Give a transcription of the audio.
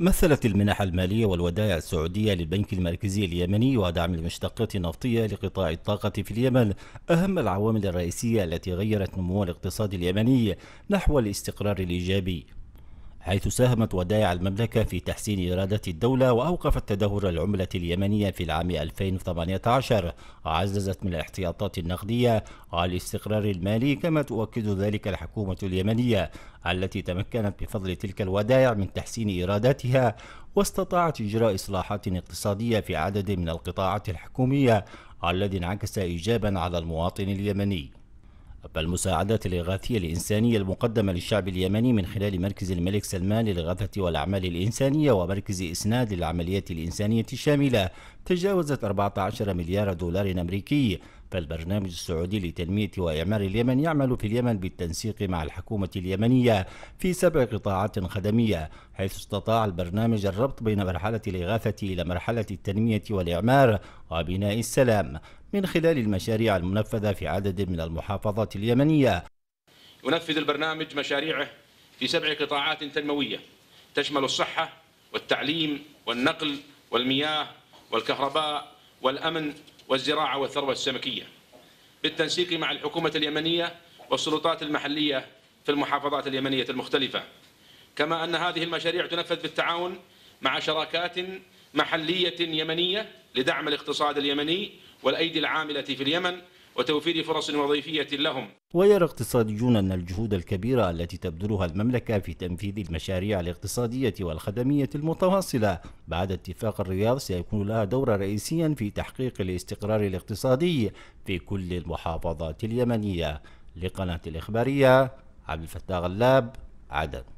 مثلت المنح المالية والودائع السعودية للبنك المركزي اليمني ودعم المشتقات النفطية لقطاع الطاقة في اليمن أهم العوامل الرئيسية التي غيرت نمو الاقتصاد اليمني نحو الاستقرار الإيجابي حيث ساهمت ودائع المملكة في تحسين إرادة الدولة وأوقفت تدهور العملة اليمنية في العام 2018 وعززت من الاحتياطات النقدية على الاستقرار المالي كما تؤكد ذلك الحكومة اليمنية التي تمكنت بفضل تلك الودائع من تحسين إيراداتها واستطاعت إجراء إصلاحات اقتصادية في عدد من القطاعات الحكومية الذي انعكس إيجابا على المواطن اليمني فالمساعدات الإغاثية الإنسانية المقدمة للشعب اليمني من خلال مركز الملك سلمان للإغاثة والأعمال الإنسانية ومركز إسناد للعمليات الإنسانية الشاملة تجاوزت 14 مليار دولار أمريكي فالبرنامج السعودي لتنمية وإعمار اليمن يعمل في اليمن بالتنسيق مع الحكومة اليمنية في سبع قطاعات خدمية حيث استطاع البرنامج الربط بين مرحلة الإغاثة إلى مرحلة التنمية والإعمار وبناء السلام من خلال المشاريع المنفذة في عدد من المحافظات اليمنية ينفذ البرنامج مشاريعه في سبع قطاعات تنموية تشمل الصحة والتعليم والنقل والمياه والكهرباء والأمن والزراعة والثروة السمكية بالتنسيق مع الحكومة اليمنية والسلطات المحلية في المحافظات اليمنية المختلفة كما أن هذه المشاريع تنفذ بالتعاون مع شراكات محلية يمنية لدعم الاقتصاد اليمني والأيدي العاملة في اليمن وتوفير فرص وظيفية لهم ويرى اقتصاديون أن الجهود الكبيرة التي تبذلها المملكة في تنفيذ المشاريع الاقتصادية والخدمية المتواصلة بعد اتفاق الرياض سيكون لها دورا رئيسيا في تحقيق الاستقرار الاقتصادي في كل المحافظات اليمنية لقناة الإخبارية عبد الفتاح غلاب عدن